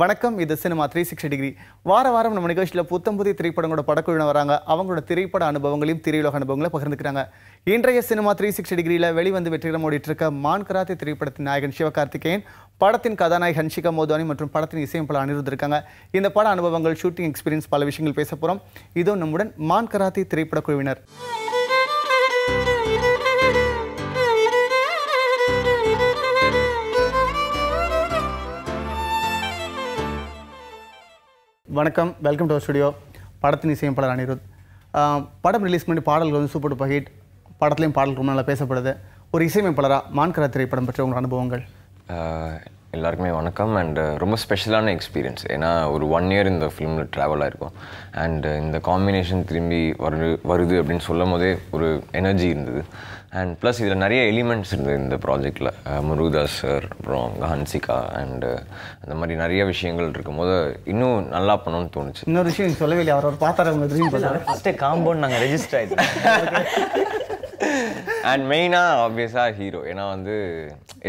வணக்கம் இது cinema three sixty degree வார வாரம் நம்ம நிகழ்ச்சியில் புத்தம் புதிய திரைப்படங்களோட படக்குழுவினர் வராங்க அவங்களோட திரைப்பட அனுபவங்களையும் திரையுலக அனுபவங்களும் பகிர்ந்துக்கிறாங்க இன்றைய சினிமா த்ரீ சிக்ஸ்டி டிகிரியில் வெளிவந்து வெற்றிகரம் ஓடிட்டு இருக்க மான் கராத்தி திரைப்படத்தின் நாயகன் சிவகார்த்திகேயன் படத்தின் கதாநாயக ஹன்ஷிகா மோத்வானி மற்றும் படத்தின் இசையமைப்பாளர் அனிருத் இருக்காங்க இந்த பட அனுபவங்கள் ஷூட்டிங் எக்ஸ்பீரியன்ஸ் பல விஷயங்கள் பேச போகிறோம் இதோ நம்முடன் மான் கராத்தி திரைப்பட குழுவினர் வணக்கம் வெல்கம் டு ஸ்டுடியோ படத்தின் இசையமைப்பாளர் அனிருத் படம் ரிலீஸ் பண்ணி பாடல்கள் வந்து சூப்பர் டூப்பர் ஹிட் படத்துலையும் பாடல் ரொம்ப நல்லா பேசப்படுது ஒரு இசையமைப்பாளராக மான்கரா திரைப்படம் பற்றி உங்கள் அனுபவங்கள் எல்லாருக்குமே வணக்கம் அண்டு ரொம்ப ஸ்பெஷலான எக்ஸ்பீரியன்ஸ் ஏன்னா ஒரு ஒன் இயர் இந்த ஃபிலிமில் ட்ராவல் இருக்கும் அண்ட் இந்த காம்பினேஷன் திரும்பி வரு வருது அப்படின்னு சொல்லும் போதே ஒரு எனர்ஜி இருந்தது அண்ட் ப்ளஸ் இதில் நிறைய எலிமெண்ட்ஸ் இருந்தது இந்த ப்ராஜெக்டில் முருகதாஸ் சார் அப்புறம் ஹன்சிகா அண்டு அந்த மாதிரி நிறைய விஷயங்கள் இருக்கும்போது இன்னும் நல்லா பண்ணணும்னு தோணுச்சு இன்னொரு விஷயம் சொல்லவே இல்லை அவர் பார்த்தாரு அவங்க ட்ரீம் பார்த்தாரு காம்பவுண்ட் நாங்கள் ரெஜிஸ்டர் ஆகிட்டோம் அண்ட் மெயினாக ஆப்வியஸாக ஹீரோ ஏன்னா வந்து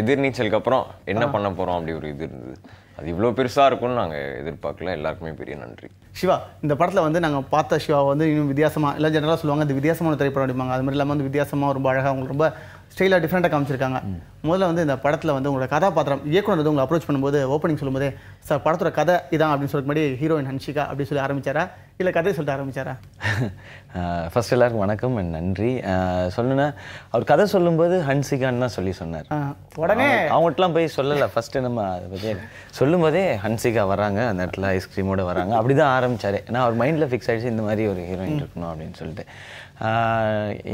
எதிர்நீச்சலுக்கு அப்புறம் என்ன பண்ண போகிறோம் அப்படி ஒரு இது இருந்தது அது இவ்வளோ பெருசாக இருக்கும்னு நாங்கள் எதிர்பார்க்கல எல்லாருக்குமே பெரிய நன்றி சிவா இந்த படத்தில் வந்து நாங்கள் பார்த்த சிவா வந்து இன்னும் வித்தியாசமாக இல்லை ஜெனரலாக சொல்லுவாங்க அந்த வித்தியாசமான திரைப்படம் அடிப்பாங்க அது மாதிரி இல்லாமல் வந்து வித்தியாசமாக ரொம்ப அழகாக அவங்களுக்கு ரொம்ப ஸ்டைலாக டிஃப்ரெண்ட்டாக காமிச்சிருக்காங்க முதல்ல வந்து இந்த படத்தில் வந்து உங்களோட கதாபாத்திரம் இயக்குனர் வந்து உங்களை அப்ரோச் பண்ணும்போது ஓப்பனிங் சொல்லும்போது சார் படத்தோட கதை இதான் அப்படின்னு சொல்லிட்டு மாதிரி ஹீரோயின் ஹன்ஷிகா அப்படின்னு சொல்லி ஆரம்பிச்சாரா இல்லை கதை சொல்லிட்டு ஆரம்பிச்சாரா ஃபர்ஸ்ட் எல்லாருக்கும் வணக்கம் அண்ட் நன்றி சொல்லுன்னா அவர் கதை சொல்லும்போது ஹன்சிகான்னு தான் சொல்லி சொன்னார் உடனே அவங்ககிட்டலாம் போய் சொல்லலை ஃபஸ்ட்டு நம்ம அதை பற்றி சொல்லும்போதே ஹன்சிகா வராங்க அந்த இடத்துல ஐஸ்கிரீமோடு வராங்க அப்படி தான் ஆரம்பித்தார் ஏன்னா அவர் மைண்டில் ஃபிக்ஸ் ஆகிடுச்சு இந்த மாதிரி ஒரு ஹீரோயின் இருக்கணும் அப்படின்னு சொல்லிட்டு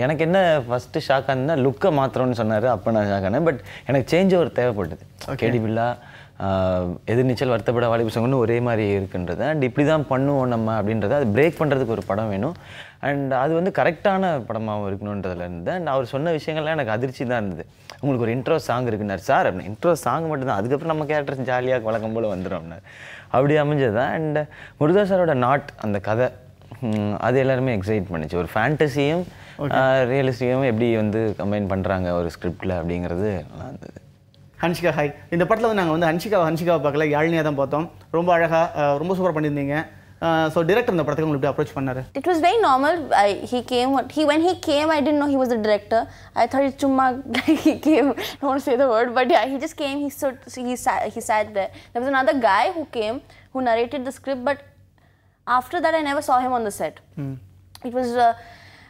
எனக்கு என்ன ஃபஸ்ட்டு ஷாக் ஆனால் லுக்கை மாத்திரம்னு சொன்னார் அப்போ நான் ஷாக் ஆனேன் பட் எனக்கு சேஞ்ச் ஒரு தேவைப்பட்டது கேடிபில்லா எதிர்நீச்சல் வருத்தப்பட வாலிபசங்கன்னு சங்கம்னு ஒரே மாதிரி இருக்குன்றது அண்ட் இப்படி தான் பண்ணுவோம் நம்ம அப்படின்றத அது பிரேக் பண்ணுறதுக்கு ஒரு படம் வேணும் அண்ட் அது வந்து கரெக்டான படமாகவும் இருக்கணுன்றதுல இருந்து அண்ட் அவர் சொன்ன விஷயங்கள்லாம் எனக்கு அதிர்ச்சி தான் இருந்தது உங்களுக்கு ஒரு இன்ட்ரோ சாங் இருக்குன்னார் சார் அப்படின்னு இன்ட்ரோ சாங் மட்டும்தான் அதுக்கப்புறம் நம்ம கேரக்டர்ஸ் ஜாலியாக வழக்கம் போல் வந்துடும் அப்படி அமைஞ்சது தான் அண்ட் முருகா சாரோட நாட் அந்த கதை அது எல்லாருமே எக்ஸைட் பண்ணிச்சு ஒரு ஃபேண்டஸியும் ரியலிஸ்டிக்கும் எப்படி வந்து கம்பைன் பண்ணுறாங்க ஒரு ஸ்கிரிப்டில் அப்படிங்கிறது நல்லா இருந்தது ஹன்ஷிகா ஹாய் இந்த படத்தில் வந்து நாங்கள் வந்து ஹன்ஷிகா ஹன்ஷிகாவை பார்க்கல யாழ்னியாக தான் பார்த்தோம் ரொம்ப அழகாக ரொம்ப சூப்பர் பண்ணியிருந்தீங்க ஸோ டிரெக்டர் இந்த படத்துக்கு உங்களுக்கு அப்ரோச் பண்ணார் it was very normal I he came he when he came I didn't know he was a director I thought it சும்மா he came don't say the word but he just came he should he saw he said there was another guy who came who narrated the script but after that, I never saw him on the set. Mm. It was uh,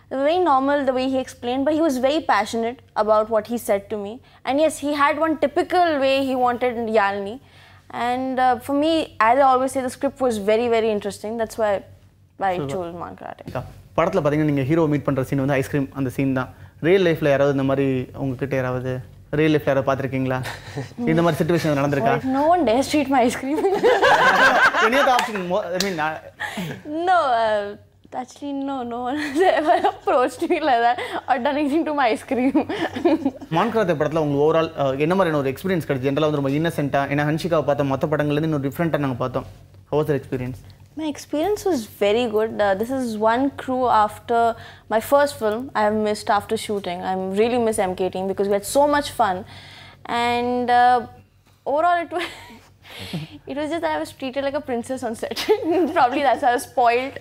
very normal the way he explained, but he was very passionate about what he said to me. And yes, he had one typical way he wanted Yalni. And uh, for me, as I always say, the script was very, very interesting. That's why I chose Mankarate. படத்தில் பார்த்தீங்கன்னா நீங்கள் hero meet பண்ணுற scene வந்து ice cream அந்த scene தான் real லைஃப்பில் யாராவது இந்த மாதிரி உங்ககிட்ட யாராவது ரியல் லைஃப்ல யாரை பாத்திருக்கீங்களா இந்த மாதிரி சிச்சுவேஷன் நடந்திருக்கா no one dares treat my ice cream any option I mean no, uh, actually, no, no one has ever approached me like that or done anything to my ice cream. மான்கராத்தை படத்தில் உங்களுக்கு overall uh, என்ன மாதிரியான ஒரு experience general, ஜென்ரலாக வந்து ரொம்ப இன்னசென்ட்டாக ஏன்னா ஹன்ஷிகாவை பார்த்த மற்ற படங்கள்லேருந்து இன்னும் டிஃப்ரெண்ட்டாக நாங்கள் பார்த்தோம் how the experience My experience was very good. Uh, this is one crew after my first film I have missed after shooting. I am really miss M K T because we had so much fun. And uh, overall, it was. it was just that I was treated like a princess on set. Probably that's how I was spoiled.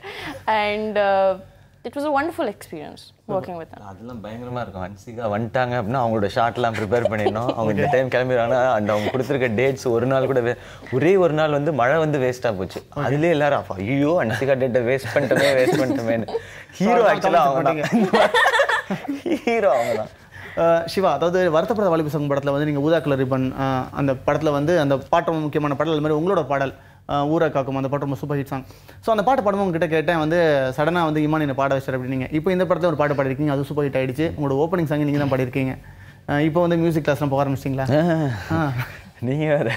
And uh, it was wonderful experience working with அதெல்லாம் பயங்கரமா இருக்கும் ஹன்சிகா வந்துட்டாங்க அப்படின்னா அவங்களோட ஷார்ட்லாம் prepare பண்ணிடணும் அவங்க இந்த time கிளம்பிடுறாங்க அண்ட் அவங்க கொடுத்துருக்க டேட்ஸ் ஒரு நாள் கூட ஒரே ஒரு நாள் வந்து மழை வந்து வேஸ்ட்டாக போச்சு அதுலேயே எல்லாரும் ஆஃப் ஐயோ ஹன்சிகா டேட்டை வேஸ்ட் பண்ணிட்டோமே வேஸ்ட் பண்ணிட்டோமேனு ஹீரோ ஆக்சுவலாக அவங்க ஹீரோ அவங்க தான் சிவா அதாவது வருத்தப்பட வாலிப சங்கம் படத்தில் வந்து நீங்கள் ஊதா கலர் ரிப்பன் அந்த படத்தில் வந்து அந்த பாட்டம் முக்கியமான பாடல் அது மாதிரி உங்களோட பாடல் ஊரை காக்கும் அந்த பாட்டு ரொம்ப சூப்பர் ஹிட் சாங் ஸோ அந்த பாட்டு பாடும்போது உங்ககிட்ட கேட்டேன் வந்து சடனாக வந்து இமான் என்னை பாட வச்சார் அப்படின்னீங்க இப்போ இந்த படத்தில் ஒரு பாட்டு பாடிருக்கீங்க அது சூப்பர் ஹிட் ஆகிடுச்சு உங்களோட ஓப்பனிங் சாங் நீங்கள் தான் பாடிருக்கீங்க இப்போ வந்து மியூசிக் கிளாஸ்லாம் போக ஆரம்பிச்சிங்களா நீங்கள் வேறு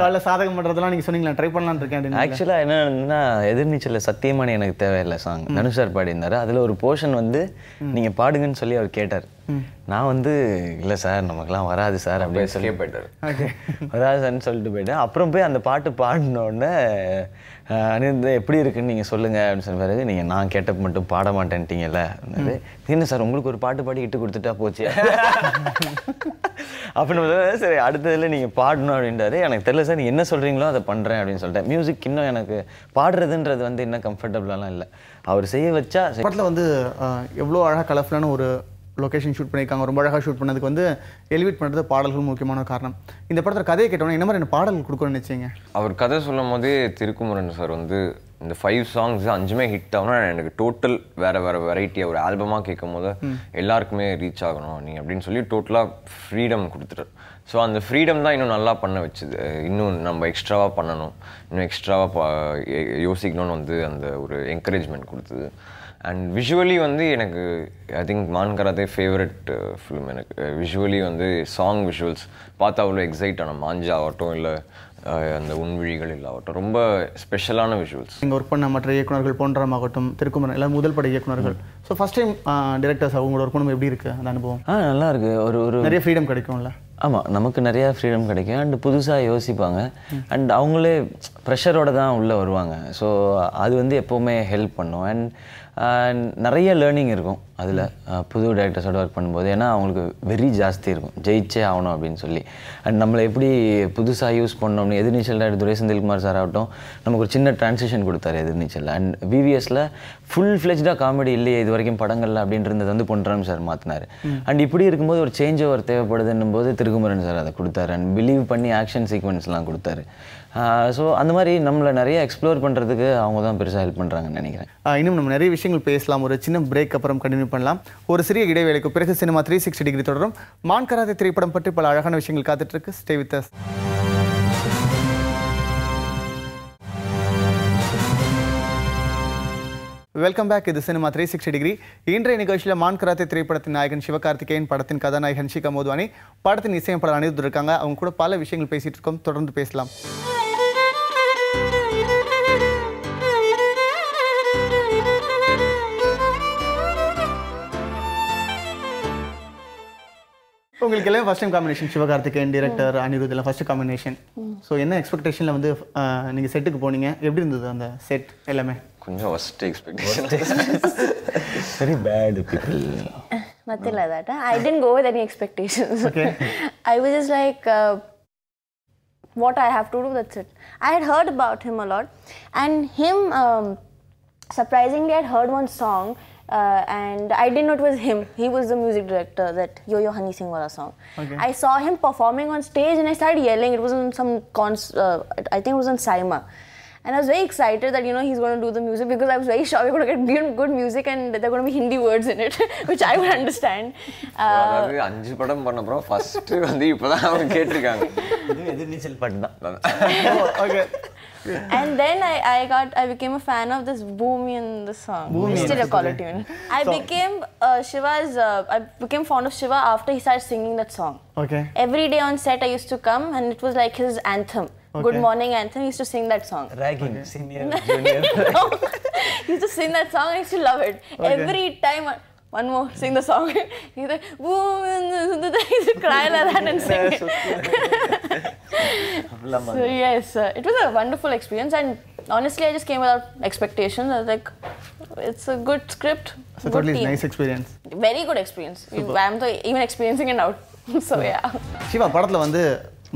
காலைல சாதகம் பண்ணுறதெல்லாம் நீங்கள் சொன்னீங்களா ட்ரை பண்ணலான்னு இருக்கேன் ஆக்சுவலாக என்னன்னா எதிர்நீச்சலில் சத்தியமான எனக்கு தேவையில்லை சாங் தனுஷார் பாடியிருந்தார் அதில் ஒரு போர்ஷன் வந்து நீங்கள் பாடுங்கன்னு சொல்லி அவர் கேட்டார் நான் வந்து இல்லை சார் நமக்குலாம் வராது சார் அப்படின்னு சொல்லி போயிட்டார் வராது சார்னு சொல்லிட்டு போயிட்டேன் அப்புறம் போய் அந்த பாட்டு பாடினோடனே அனிருந்த எப்படி இருக்குன்னு நீங்கள் சொல்லுங்கள் அப்படின்னு சொல்லி பிறகு நீங்கள் நான் கேட்டப்ப மட்டும் பாட மாட்டேன்ட்டீங்கல்ல என்ன சார் உங்களுக்கு ஒரு பாட்டு பாடி இட்டு கொடுத்துட்டா போச்சு அப்படின்னு சரி அடுத்ததில் நீங்கள் பாடணும் அப்படின்றாரு எனக்கு தெரியல சார் நீங்கள் என்ன சொல்கிறீங்களோ அதை பண்ணுறேன் அப்படின்னு சொல்லிட்டேன் மியூசிக் இன்னும் எனக்கு பாடுறதுன்றது வந்து இன்னும் கம்ஃபர்டபுளாலாம் இல்லை அவர் செய்ய வச்சா படத்தில் வந்து எவ்வளோ அழகாக கலர்ஃபுல்லான ஒரு லொக்கேஷன் ஷூட் பண்ணியிருக்காங்க ரொம்ப அழகாக ஷூட் பண்ணதுக்கு வந்து எலிவேட் பண்ணுறது பாடல்கள் முக்கியமான காரணம் இந்த படத்தில் கதையை கேட்டோன்னே என்ன மாதிரி பாடல் கொடுக்கணும்னு நினச்சிங்க அவர் கதை சொல்லும் போதே திருக்குமரன் சார் வந்து இந்த ஃபைவ் சாங்ஸ் அஞ்சுமே ஹிட் ஆகணும் எனக்கு டோட்டல் வேறு வேறு வெரைட்டியாக ஒரு ஆல்பமாக கேட்கும் போது எல்லாருக்குமே ரீச் ஆகணும் நீ அப்படின்னு சொல்லி டோட்டலாக ஃப்ரீடம் கொடுத்துரு ஸோ அந்த ஃப்ரீடம் தான் இன்னும் நல்லா பண்ண வச்சுது இன்னும் நம்ம எக்ஸ்ட்ராவாக பண்ணணும் இன்னும் எக்ஸ்ட்ராவாக யோசிக்கணும்னு வந்து அந்த ஒரு என்கரேஜ்மெண்ட் கொடுத்தது அண்ட் விஷுவலி வந்து எனக்கு I think Maan favourite film எனக்கு விஷுவலி uh, வந்து சாங் விஷுவல்ஸ் பார்த்தா அவ்வளோ எக்ஸைட் ஆன மாஞ்சா ஆகட்டும் இல்லை uh, அந்த உண்விழிகள் இல்லாகட்டும் ரொம்ப ஸ்பெஷலான விஷுவல்ஸ் நீங்கள் ஒர்க் பண்ண மற்ற இயக்குநர்கள் போன்றம் ஆகட்டும் திருக்குமரன் எல்லாம் முதல் பட இயக்குநர்கள் ஸோ ஃபஸ்ட் டைம் டேரக்டர்ஸ் அவங்களோட ஒர்க் பண்ணும் எப்படி இருக்குது அந்த அனுபவம் ஆ நல்லா இருக்குது ஒரு ஒரு நிறைய ஃப்ரீடம் கிடைக்கும்ல ஆமாம் நமக்கு நிறையா ஃப்ரீடம் கிடைக்கும் அண்ட் புதுசாக யோசிப்பாங்க அண்ட் அவங்களே ப்ரெஷரோடு தான் உள்ளே வருவாங்க ஸோ அது வந்து எப்போவுமே ஹெல்ப் பண்ணும் அண்ட் நிறைய லேர்னிங் இருக்கும் அதில் புது டேரக்டர்ஸோட ஒர்க் பண்ணும்போது ஏன்னா அவங்களுக்கு வெரி ஜாஸ்தி இருக்கும் ஜெயிச்சே ஆகணும் அப்படின்னு சொல்லி அண்ட் நம்மளை எப்படி புதுசாக யூஸ் பண்ணோம்னு எதிர்நீச்சல் டேரக்டர் துரை செந்தில்குமார் சார் ஆகட்டும் நமக்கு ஒரு சின்ன ட்ரான்ஸேஷன் கொடுத்தாரு எதிர்நீச்சலில் அண்ட் விவிஎஸில் ஃபுல் ஃப்ளெஜ்டாக காமெடி இல்லையே இது வரைக்கும் படங்கள்ல அப்படின்றது வந்து பொன்ராம் சார் மாற்றினார் அண்ட் இப்படி இருக்கும்போது ஒரு சேஞ்ச் ஓவர் தேவைப்படுதுன்னும் போது திருகுமரன் சார் அதை கொடுத்தாரு அண்ட் பிலீவ் பண்ணி ஆக்ஷன் சீக்வன்ஸ்லாம் கொடுத்தாரு ஸோ அந்த மாதிரி நம்மளை நிறைய எக்ஸ்ப்ளோர் பண்ணுறதுக்கு அவங்க தான் பெருசாக ஹெல்ப் பண்ணுறாங்கன்னு நினைக்கிறேன் இன்னும் நம்ம நிறைய விஷயங்கள் பேசலாம் ஒரு சின்ன பிரேக் அப்புறம் கண்டினியூ பண்ணலாம் ஒரு சிறிய இடைவேளைக்கு பிறகு சினிமா த்ரீ சிக்ஸ்டி டிகிரி தொடரும் மான்கராதி திரைப்படம் பற்றி பல அழகான விஷயங்கள் காத்துட்ருக்கு stay with us welcome back இது சினிமா த்ரீ சிக்ஸ்டி டிகிரி இன்றைய நிகழ்ச்சியில் மான் கராத்தே திரைப்படத்தின் நாயகன் சிவகார்த்திகேயன் படத்தின் கதாநாயகன் ஷிகா மோதுவானி படத்தின் இசையமைப்பாளர் அணிந்து இருக்காங்க அவங்க கூட பல விஷயங்கள் பேசிகிட்டு இருக்கோம் தொடர்ந்து பேசலாம் உங்களுக்கு எல்லாம் first time combination Sivakarthikeyan director Anirudh எல்லாம் ஃபர்ஸ்ட் காம்பினேஷன் ஸோ என்ன எக்ஸ்பெக்டேஷனில் வந்து நீங்கள் செட்டுக்கு போனீங்க எப்படி இருந்தது அந்த செட் எல்லாமே கொஞ்சம் first expectation very bad people nothing like that. I didn't go with any expectations. Okay. I was just like, uh, what I have to do, that's it. I had heard about him a lot, surprisingly, I'd heard one song uh, and I didn't know it was him. He was the music director that Yo Yo Honey Singh wala song. Okay. I saw him performing on stage and I started yelling. It was on some cons. Uh, I think it was on Saima. And I was very excited that you know he's going to do the music because I was very sure we are going to get good music and there are going to be Hindi words in it, which I would understand. Uh, அதாவது அஞ்சு படம் and then I, I got I became a fan of this Boomian the song. Boomian. still a collar tune. I so, became uh, Shiva's uh, I became fond of Shiva after he started singing that song. Okay. Every day on set I used to come and it was like his anthem. Okay. Good morning anthem. He used to sing that song. Ragging okay. senior junior. no. he used to sing that song. I used to love it okay. every time. one more, sing the song. He's like, he's crying like that and sing. so yes, uh, it was a wonderful experience, and honestly, I just came without expectations. I was like, it's a good script. So good totally team. nice experience. Very good experience. I'm the, even experiencing it now. so yeah. Siva படத்தில் வந்து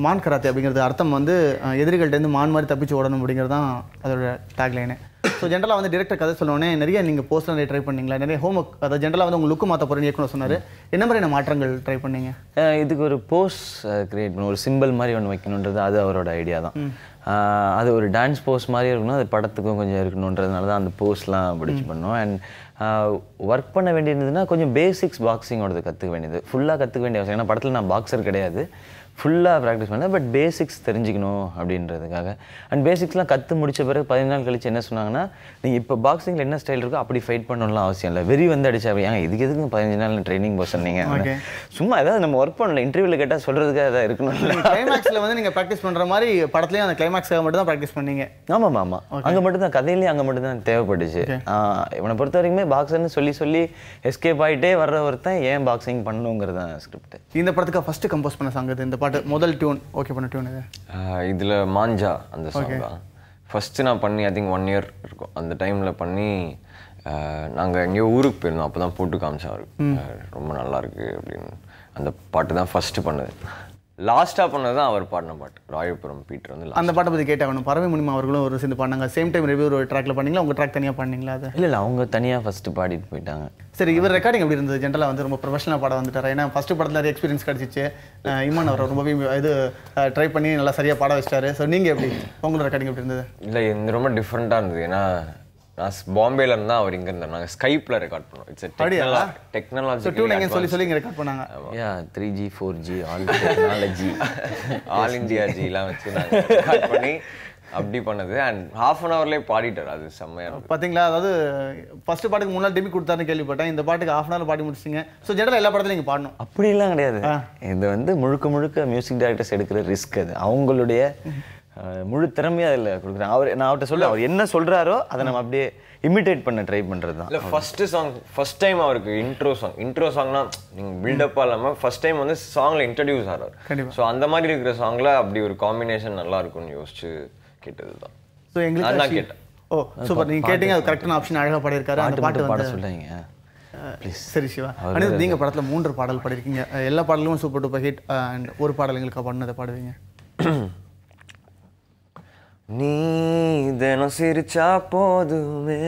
மான் karate அப்படிங்கிறது அர்த்தம் வந்து எதிரிகள்கிட்டேருந்து மான் மாதிரி தப்பிச்சு ஓடணும் அப்படிங்கிறது தான் அதோட டேக்லைனு ஸோ ஜென்ரலாக வந்து டேரக்டர் கதை சொன்னோடனே நிறைய நீங்கள் போஸ்ட் நிறைய ட்ரை பண்ணீங்களா நிறைய ஹோம் ஒர்க் அதை ஜென்ரலாக வந்து உங்கள் லுக்கு மாற்ற போகிறேன் இயக்குனர் சொன்னார் என்ன மாதிரியான மாற்றங்கள் ட்ரை பண்ணீங்க இதுக்கு ஒரு போஸ் கிரியேட் பண்ண ஒரு சிம்பிள் மாதிரி ஒன்று வைக்கணுன்றது அது அவரோட ஐடியா தான் அது ஒரு டான்ஸ் போஸ் மாதிரி இருக்கணும் அது படத்துக்கும் கொஞ்சம் இருக்கணுன்றதுனால தான் அந்த போஸ்லாம் பிடிச்சி பண்ணோம் அண்ட் ஒர்க் பண்ண வேண்டியிருந்ததுன்னா கொஞ்சம் பேசிக்ஸ் பாக்ஸிங்கோடது கற்றுக்க வேண்டியது ஃபுல்லாக கற்றுக்க வேண்டிய அவசியம் ஏன்னா படத்தில் நான் பாக்ஸர் கிடையாது ஃபுல்லாக ப்ராக்டிஸ் பண்ண பட் பேசிக்ஸ் தெரிஞ்சுக்கணும் அப்படின்றதுக்காக அண்ட் பேசிக்ஸ்லாம் கற்று முடித்த பிறகு பதினாலு நாள் கழிச்சு என்ன சொன்னாங்கன்னா நீங்கள் இப்போ பாக்ஸிங்கில் என்ன ஸ்டைல் இருக்கோ அப்படி ஃபைட் பண்ணணும்லாம் அவசியம் இல்லை வெறி வந்து அடிச்சா அப்படி ஏங்க இதுக்கு எதுக்கு பதினஞ்சு நாள் ட்ரைனிங் போக சொன்னீங்க சும்மா ஏதாவது நம்ம ஒர்க் பண்ணல இன்டர்வியூவில் கேட்டால் சொல்கிறதுக்காக ஏதாவது இருக்கணும் கிளைமேக்ஸில் வந்து நீங்கள் ப்ராக்டிஸ் பண்ணுற மாதிரி படத்துலேயும் அந்த கிளைமேக்ஸாக மட்டும் தான் ப்ராக்டிஸ் பண்ணீங்க ஆமாம் ஆமாம் அங்கே மட்டும் தான் கதையிலேயே அங்கே மட்டும் தான் தேவைப்பட்டுச்சு இவனை பொறுத்த வரைக்குமே பாக்ஸர்னு சொல்லி சொல்லி எஸ்கேப் ஆகிட்டே வர்ற ஒருத்தன் ஏன் பாக்ஸிங் பண்ணணுங்கிறதான் ஸ்கிரிப்ட் இந்த படத்துக்கு ஃபஸ்ட்டு கம்போஸ் பண்ண சாங்கிறது இந்த பாட்டு பாட்டு முதல் டியூன் ஓகே பண்ண டியூன் இது இதில் மாஞ்சா அந்த சாங் தான் ஃபஸ்ட்டு நான் பண்ணி ஐ திங்க் ஒன் இயர் இருக்கும் அந்த டைமில் பண்ணி நாங்கள் எங்கேயோ ஊருக்கு போயிருந்தோம் அப்போ தான் போட்டு காமிச்சா ரொம்ப நல்லாயிருக்கு அப்படின்னு அந்த பாட்டு தான் ஃபஸ்ட்டு பண்ணது லாஸ்ட்டாக பண்ணது தான் அவர் பாடின பாட்டு ராயபுரம் பீட்டர் வந்து அந்த பாட்டை பற்றி கேட்டாகணும் பறவை முனிமா அவர்களும் ஒரு சேர்ந்து பண்ணாங்க சேம் டைம் ரிவ்யூ ஒரு ட்ராக்ல பண்ணீங்களா உங்கள் ட்ராக் தனியாக பண்ணீங்களா அது இல்லை இல்லை அவங்க தனியாக ஃபர்ஸ்ட் பாடிட்டு போயிட்டாங்க சரி இவர் ரெக்கார்டிங் எப்படி இருந்தது ஜென்ரலாக வந்து ரொம்ப ப்ரொஃபஷனல் பாட வந்துட்டார் ஏன்னா ஃபஸ்ட்டு படத்தில் நிறைய எக்ஸ்பீரியன்ஸ் கிடச்சிச்சு இமான் அவர் ரொம்பவே இது ட்ரை பண்ணி நல்லா சரியாக பாட வச்சிட்டாரு ஸோ நீங்கள் எப்படி உங்களோட ரெக்கார்டிங் எப்படி இருந்தது இல்லை ரொம்ப டிஃப்ரெண்ட்டாக இருந்தது ஏன்னா நான் பாம்பேல இருந்தா அவர் இங்க இருந்தார் நாங்க ஸ்கைப்ல ரெக்கார்ட் பண்ணோம் இட்ஸ் டெக்னாலஜி டூ நீங்க சொல்லி சொல்லி ரெக்கார்ட் பண்ணாங்க yeah 3G 4G all technology all India G எல்லாம் வச்சு நாங்க ரெக்கார்ட் பண்ணி அப்படி பண்ணது அண்ட் ஹாஃப் அன் அவர்லேயே பாடிட்டார் அது செம்மையாக பாத்தீங்களா அதாவது ஃபர்ஸ்ட் பாட்டுக்கு மூணு நாள் டிமி கொடுத்தாருன்னு கேள்விப்பட்டேன் இந்த பாட்டுக்கு ஹாஃப் அன் பாடி முடிச்சிங்க ஸோ ஜெனரல் எல்லா படத்துலையும் நீங்க பாடணும் அப்படிலாம் கிடையாது இது வந்து முழுக்க முழுக்க மியூசிக் டைரக்டர்ஸ் எடுக்கிற ரிஸ்க் அது அவங்களுடைய முழு திறமையாக அதில் கொடுக்குறேன் அவர் நான் அவர்கிட்ட சொல்ல அவர் என்ன சொல்கிறாரோ அதை நம்ம அப்படியே இமிடேட் பண்ண ட்ரை பண்ணுறது தான் இல்லை ஃபஸ்ட்டு சாங் ஃபஸ்ட் டைம் அவருக்கு இன்ட்ரோ சாங் இன்ட்ரோ சாங்னா நீங்கள் பில்டப் இல்லாமல் ஃபஸ்ட் டைம் வந்து சாங்கில் இன்ட்ரடியூஸ் ஆகிறார் ஸோ அந்த மாதிரி இருக்கிற சாங்கில் அப்படி ஒரு காம்பினேஷன் நல்லா இருக்கும்னு யோசிச்சு கேட்டது தான் ஸோ எங்களுக்கு நான் கேட்டேன் ஓ சூப்பர் நீங்கள் கேட்டீங்க அது கரெக்டான ஆப்ஷன் அழகாக பாடியிருக்காரு அந்த பாட்டு பாட சொல்லுங்க சரி சிவா அனிருத் நீங்க படத்தில் மூன்று பாடல் பாடியிருக்கீங்க எல்லா பாடலும் சூப்பர் டூப்பர் ஹிட் அண்ட் ஒரு பாடல் எங்களுக்கு பண்ணதை பாடுவீங்க நீ தினம் சிரிச்சா போதுமே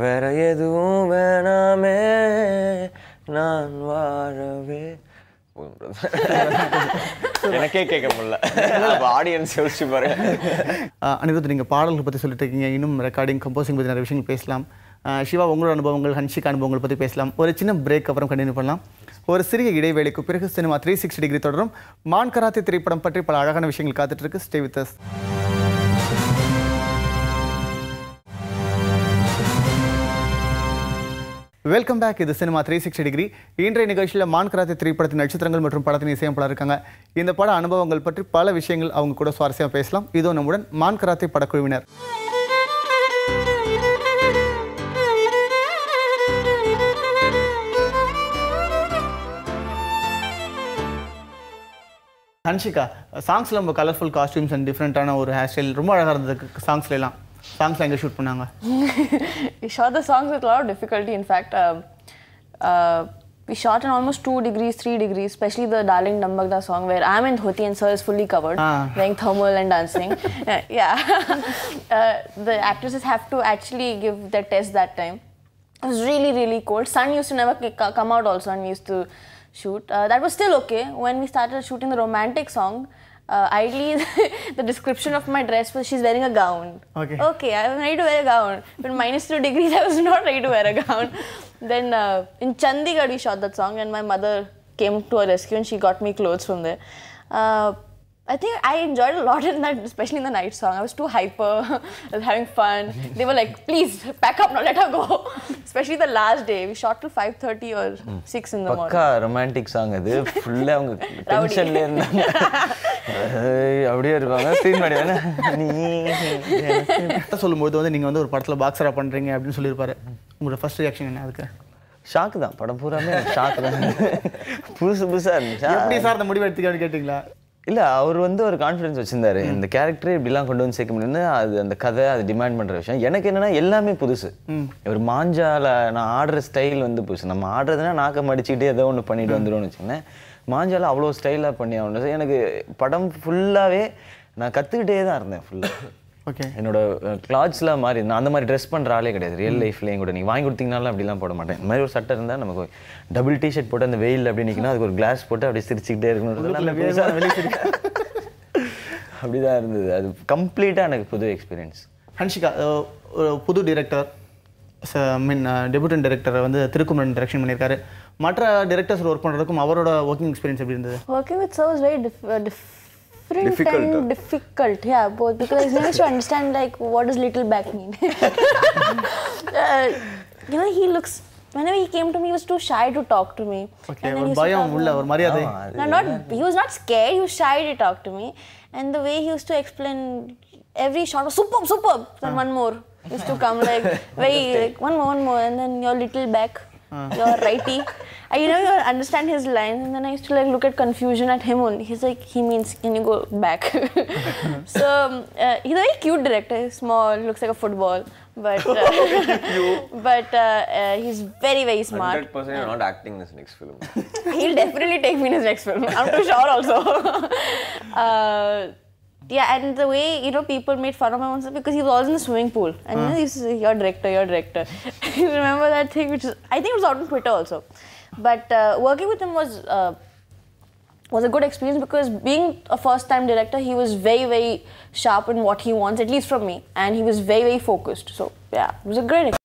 வேற எதுவும் வேணாமே நான் வாழவே எனக்கே கேட்க முடியல ஆடியன்ஸ் யோசிச்சு பாருங்க அனிருத் நீங்கள் பாடல்கள் பற்றி சொல்லிட்டு இருக்கீங்க இன்னும் ரெக்கார்டிங் கம்போசிங் பற்றி நிறைய விஷயங்கள் பேசலாம் சிவா உங்களோட அனுபவங்கள் ஹன்ஷிக் அனுபவங்கள் பற்றி பேசலாம் ஒரு சின்ன பிரேக் அப்புறம் கண்டினியூ பண்ணலாம் ஒரு சிறிய இடைவேளைக்கு பிறகு சினிமா த்ரீ சிக்ஸ்டி டிகிரி தொடரும் மான் மான்கராத்தி திரைப்படம் பற்றி பல அழகான விஷயங்கள் காத்துட்டு இருக்கு stay with us welcome back இது சினிமா த்ரீ சிக்ஸ்டி டிகிரி இன்றைய நிகழ்ச்சியில் மான்கராத்தி திரைப்படத்தின் நட்சத்திரங்கள் மற்றும் படத்தின் இசையமைப்பாளர் இருக்காங்க இந்த பட அனுபவங்கள் பற்றி பல விஷயங்கள் அவங்க கூட சுவாரஸ்யமாக பேசலாம் இதோ நம்முடன் மான்கராத்தி படக்குழுவினர் ஹன்ஷிகா சாங்ஸில் நம்ம கலர்ஃபுல் காஸ்டியூம்ஸ் அண்ட் டிஃப்ரெண்ட்டான ஒரு ஹேர் ஸ்டைல் ரொம்ப அழகாக இருந்தது சாங்ஸ்லாம் சாங்ஸ் எங்கே ஷூட் பண்ணாங்க we shot the songs with a lot of difficulty in fact uh, uh, we shot in almost 2 degrees 3 degrees especially the darling Dambagda song where I'm in dhoti and sir is fully covered ah. wearing thermal and dancing uh, yeah uh, the actresses have to actually give their test that time it was really really cold sun used to never come out also and we used to shoot uh, that was still okay when we started shooting the romantic song uh, uh, ideally the description of my dress was she's wearing a gown. Okay. Okay, I was ready to wear a gown. But minus two degrees, I was not ready to wear a gown. then uh, in Chandigarh, we shot that song, and my mother came to our rescue and she got me clothes from there. Uh, I think I enjoyed a lot in that, especially in the night song. I was too hyper, I was having fun. They were like, "Please pack up, now let her go." especially the last day, we shot till five thirty or mm. six in the Pakka morning. Pakka romantic song அது ஃபுல்லா அவங்க tension இருந்தாங்க. அப்படியே இருப்பாங்க scene மாதிரி வேணா நீ சொல்லும்போது வந்து நீங்க வந்து ஒரு படத்துல பாக்ஸரா பண்றீங்க அப்படின்னு சொல்லியிருப்பாரு உங்களோட ஃபர்ஸ்ட் ரியாக்ஷன் என்ன அதுக்கு ஷாக்கு தான் படம் பூராமே ஷாக்கு தான் புதுசு புதுசாக இருந்துச்சு எப்படி சார் அந்த முடிவு எடுத்துக்கன்னு கேட்டிங்களா இல்லை அவர் வந்து ஒரு கான்ஃபிடன்ஸ் வச்சுருந்தாரு இந்த கேரக்டர் இப்படிலாம் கொண்டு வந்து சேர்க்க முடியும்னு அது அந்த கதை அது டிமாண்ட் பண்ணுற விஷயம் எனக்கு என்னென்னா எல்லாமே புதுசு ஒரு மாஞ்சாவில் நான் ஆடுற ஸ்டைல் வந்து புதுசு நம்ம ஆடுறதுனா நாக்க அடிச்சுக்கிட்டு ஏதோ ஒன்று பண்ணிட்டு வந்துடும்னு வச்சுக்கோங்க மாஞ்சாவில் அவ்வளோ ஸ்டைலாக பண்ணி ஆகணும் எனக்கு படம் ஃபுல்லாகவே நான் கற்றுக்கிட்டே தான் இருந்தேன் ஃபுல்லாக ஓகே என்னோட கிளாத்ஸ்லாம் மாதிரி நான் அந்த மாதிரி ட்ரெஸ் பண்ணுற ஆளே கிடையாது ரியல் லைஃப்லேயும் கூட நீங்கள் வாங்கி கொடுத்தீங்கனாலும் அப்படிலாம் போட மாட்டேன் இந்த மாதிரி ஒரு சட்டை இருந்தால் நமக்கு டபுள் டிஷர்ட் போட்டு அந்த வெயில் அப்படி நிற்கணும் அதுக்கு ஒரு கிளாஸ் போட்டு அப்படியே சிரிச்சுக்கிட்டே இருக்கணும் அப்படி தான் இருந்தது அது கம்ப்ளீட்டாக எனக்கு புது எக்ஸ்பீரியன்ஸ் ஹன்ஷிகா ஒரு புது டிரெக்டர் மீன் டெபுட்டன் டேரக்டர் வந்து திருக்குமரன் டைரக்ஷன் பண்ணியிருக்காரு மற்ற டேரக்டர்ஸ் ஒர்க் பண்ணுறதுக்கும் அவரோட ஒர்க்கிங் எக்ஸ்பீரியன்ஸ் எப்படி இருந்தது working with sirs very diff different difficult. and difficult. Yeah, both because he used to understand like what does little back mean. uh, you know, he looks. Whenever he came to me, he was too shy to talk to me. Okay, and then bayam ulla or No, not he was not scared. He was shy to talk to me, and the way he used to explain every shot was superb, superb. Then uh. one more used to come like very like one more, one more, and then your little back huh. you're righty. I, you know, you understand his lines, and then I used to like look at confusion at him only. He's like, he means, can you go back? so um, uh, he's a very cute director. He's small, looks like a football, but uh, but uh, uh, he's very very smart. Hundred percent, you're not acting in his next film. He'll definitely take me in his next film. I'm too sure also. Uh, yeah, and the way you know people made fun of him monster because he was always in the swimming pool, and uh. you know, he's your director, your director. You Remember that thing, which is, I think it was out on Twitter also. But uh, working with him was uh, was a good experience because being a first time director, he was very very sharp in what he wants, at least from me, and he was very very focused. So yeah, it was a great. experience.